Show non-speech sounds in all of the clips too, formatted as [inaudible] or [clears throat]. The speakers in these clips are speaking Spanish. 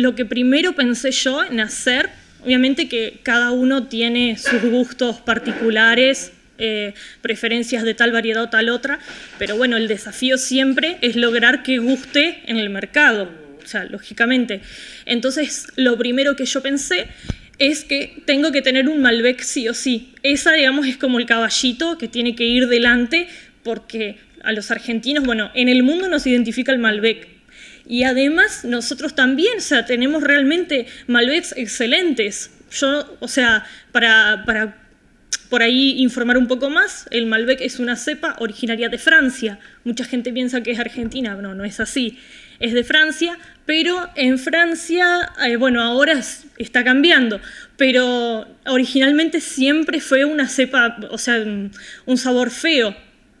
lo que primero pensé yo en hacer, obviamente que cada uno tiene sus gustos particulares, eh, preferencias de tal variedad o tal otra, pero bueno, el desafío siempre es lograr que guste en el mercado, o sea, lógicamente. Entonces, lo primero que yo pensé es que tengo que tener un Malbec sí o sí. Esa, digamos, es como el caballito que tiene que ir delante porque a los argentinos, bueno, en el mundo nos identifica el Malbec, y además nosotros también, o sea, tenemos realmente Malbecs excelentes. Yo, o sea, para, por ahí informar un poco más, el Malbec es una cepa originaria de Francia. Mucha gente piensa que es argentina, no, no es así. Es de Francia, pero en Francia, eh, bueno, ahora está cambiando, pero originalmente siempre fue una cepa, o sea, un sabor feo,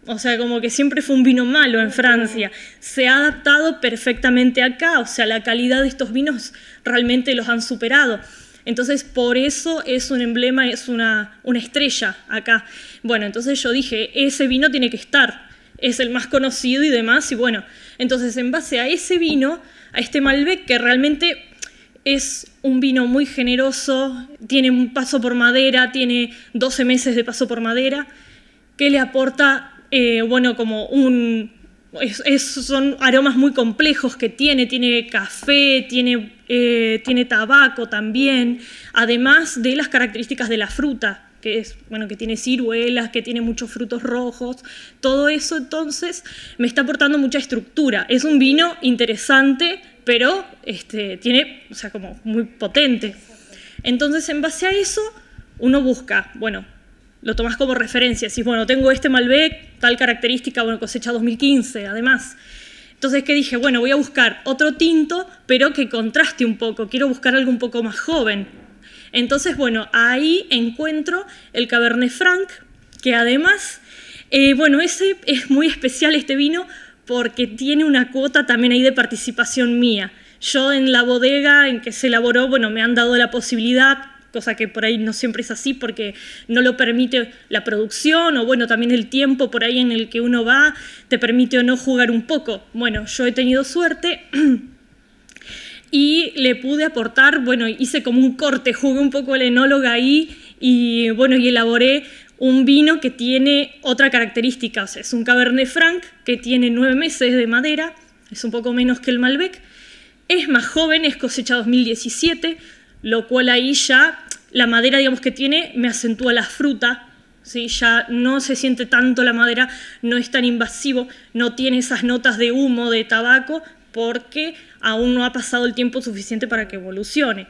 o sea, como que siempre fue un vino malo en Francia. Se ha adaptado perfectamente acá. O sea, la calidad de estos vinos realmente los han superado. Entonces, por eso es un emblema, es una, una estrella acá. Bueno, entonces yo dije, ese vino tiene que estar. Es el más conocido y demás. Y bueno, entonces en base a ese vino, a este Malbec, que realmente es un vino muy generoso, tiene un paso por madera, tiene 12 meses de paso por madera, que le aporta eh, bueno, como un... son aromas muy complejos que tiene, tiene café, tiene, eh, tiene tabaco también, además de las características de la fruta que es bueno que tiene ciruelas, que tiene muchos frutos rojos, todo eso entonces me está aportando mucha estructura. Es un vino interesante, pero este, tiene, o sea, como muy potente. Entonces, en base a eso, uno busca, bueno, lo tomás como referencia, si bueno, tengo este Malbec, tal característica, bueno, cosecha 2015, además. Entonces, ¿qué dije? Bueno, voy a buscar otro tinto, pero que contraste un poco, quiero buscar algo un poco más joven. Entonces, bueno, ahí encuentro el Cabernet Franc, que además, eh, bueno, ese es muy especial este vino porque tiene una cuota también ahí de participación mía. Yo en la bodega en que se elaboró, bueno, me han dado la posibilidad cosa que por ahí no siempre es así porque no lo permite la producción o bueno, también el tiempo por ahí en el que uno va te permite o no jugar un poco. Bueno, yo he tenido suerte. [clears throat] y le pude aportar, bueno, hice como un corte, jugué un poco el enóloga ahí y bueno, y elaboré un vino que tiene otra característica, es un Cabernet Franc que tiene nueve meses de madera, es un poco menos que el Malbec, es más joven, es cosecha 2017, lo cual ahí ya la madera, digamos, que tiene me acentúa la fruta, ¿sí? ya no se siente tanto la madera, no es tan invasivo, no tiene esas notas de humo, de tabaco, porque aún no ha pasado el tiempo suficiente para que evolucione.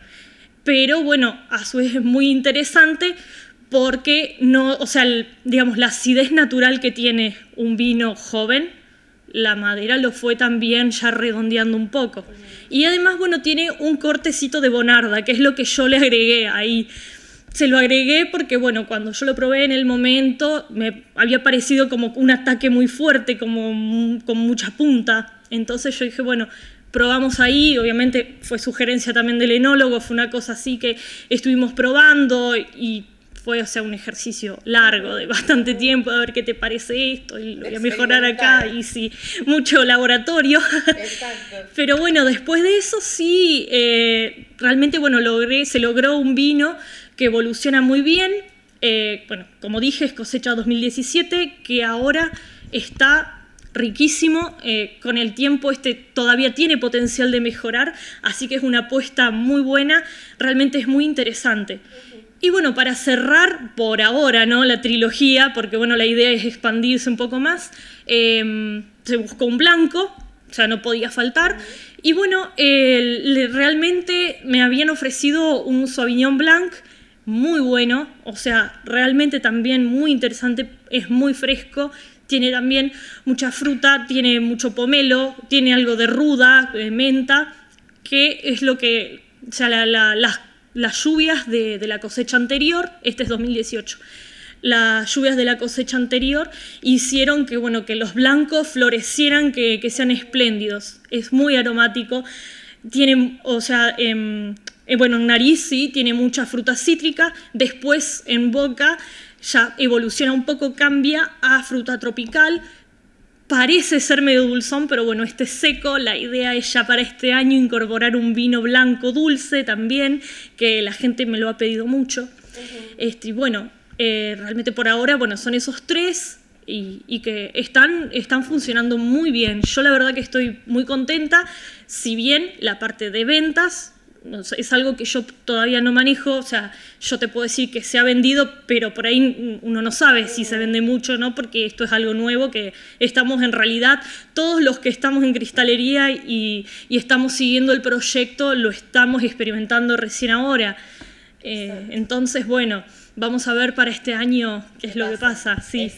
Pero bueno, a su vez es muy interesante porque no, o sea, digamos, la acidez natural que tiene un vino joven la madera lo fue también ya redondeando un poco. Y además, bueno, tiene un cortecito de bonarda, que es lo que yo le agregué ahí. Se lo agregué porque, bueno, cuando yo lo probé en el momento, me había parecido como un ataque muy fuerte, como con mucha punta. Entonces yo dije, bueno, probamos ahí, obviamente fue sugerencia también del enólogo, fue una cosa así que estuvimos probando y fue, o sea, un ejercicio largo de [laughs] bastante tiempo, a ver qué te parece esto, y lo voy a mejorar acá, y sí, mucho laboratorio. Exacto. [laughs] Pero bueno, después de eso sí, eh, realmente, bueno, logré, se logró un vino que evoluciona muy bien. Eh, bueno, como dije, es cosecha 2017, que ahora está riquísimo. Eh, con el tiempo este todavía tiene potencial de mejorar, así que es una apuesta muy buena, realmente es muy interesante. Y bueno, para cerrar por ahora ¿no? la trilogía, porque bueno, la idea es expandirse un poco más, em, se buscó un blanco, o sea, no podía faltar. Y bueno, realmente me habían ofrecido un Sauvignon Blanc muy bueno, o sea, realmente también muy interesante, es muy fresco, tiene también mucha fruta, tiene mucho pomelo, tiene algo de ruda, de menta, que es lo que, o sea, las las lluvias de, la cosecha anterior, este es 2018 las lluvias de la cosecha anterior hicieron que, bueno, que los blancos florecieran, que, sean espléndidos. Es muy aromático. Tiene, o sea, em, eh, bueno, en nariz sí, tiene mucha fruta cítrica. Después en boca ya evoluciona un poco, cambia a fruta tropical parece ser medio dulzón, pero bueno, este es seco. La idea es ya para este año incorporar un vino blanco dulce también, que la gente me lo ha pedido mucho. Este, y bueno, eh, realmente por ahora, bueno, son esos tres. Y, que están, están funcionando muy bien. Yo la verdad que estoy muy contenta, si bien la parte de ventas es algo que yo todavía no manejo, o sea, yo te puedo decir que se ha vendido, pero por ahí uno no sabe si se vende mucho no, porque esto es algo nuevo que estamos en realidad, todos los que estamos en cristalería y, estamos siguiendo el proyecto, lo estamos experimentando recién ahora. Eh, entonces, bueno, vamos a ver para este año qué, es lo que pasa. Sí.